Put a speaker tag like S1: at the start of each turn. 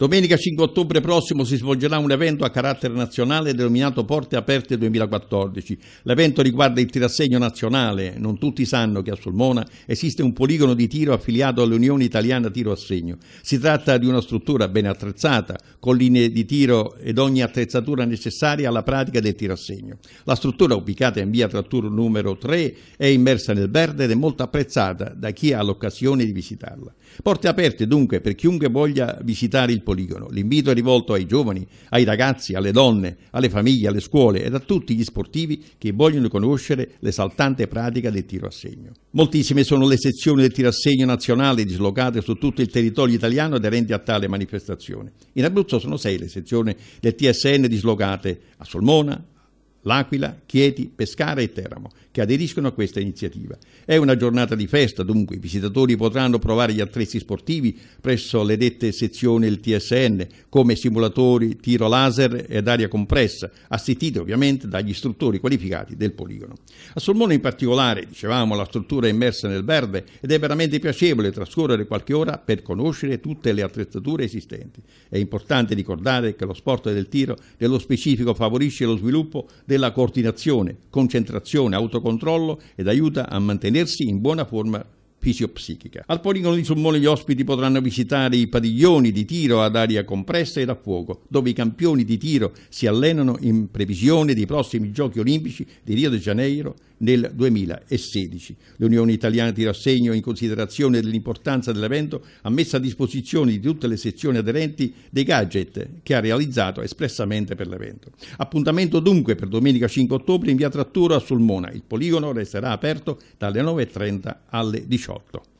S1: Domenica 5 ottobre prossimo si svolgerà un evento a carattere nazionale denominato Porte Aperte 2014. L'evento riguarda il tirassegno nazionale. Non tutti sanno che a Sulmona esiste un poligono di tiro affiliato all'Unione Italiana Tiro a Segno. Si tratta di una struttura ben attrezzata, con linee di tiro ed ogni attrezzatura necessaria alla pratica del tiro a segno. La struttura, ubicata in via Trattur numero 3, è immersa nel verde ed è molto apprezzata da chi ha l'occasione di visitarla. Porte aperte dunque per chiunque voglia visitare il poligono poligono. L'invito è rivolto ai giovani, ai ragazzi, alle donne, alle famiglie, alle scuole ed a tutti gli sportivi che vogliono conoscere l'esaltante pratica del tiro a segno. Moltissime sono le sezioni del tiro a segno nazionale dislocate su tutto il territorio italiano aderenti a tale manifestazione. In Abruzzo sono sei le sezioni del TSN dislocate a Solmona, L'Aquila, Chieti, Pescara e Teramo, che aderiscono a questa iniziativa. È una giornata di festa, dunque i visitatori potranno provare gli attrezzi sportivi presso le dette sezioni del TSN, come simulatori, tiro laser ed aria compressa, assistiti ovviamente dagli istruttori qualificati del poligono. A Solmone in particolare, dicevamo, la struttura è immersa nel verde ed è veramente piacevole trascorrere qualche ora per conoscere tutte le attrezzature esistenti. È importante ricordare che lo sport del tiro, nello specifico, favorisce lo sviluppo della coordinazione, concentrazione, autocontrollo ed aiuta a mantenersi in buona forma fisiopsichica. Al poligono di Sulmone gli ospiti potranno visitare i padiglioni di tiro ad aria compressa ed a fuoco, dove i campioni di tiro si allenano in previsione dei prossimi Giochi Olimpici di Rio de Janeiro nel 2016. L'Unione Italiana di Rassegno, in considerazione dell'importanza dell'evento, ha messo a disposizione di tutte le sezioni aderenti dei gadget che ha realizzato espressamente per l'evento. Appuntamento dunque per domenica 5 ottobre in via Trattura a Sulmona. Il poligono resterà aperto dalle 9.30 alle 18. 2018.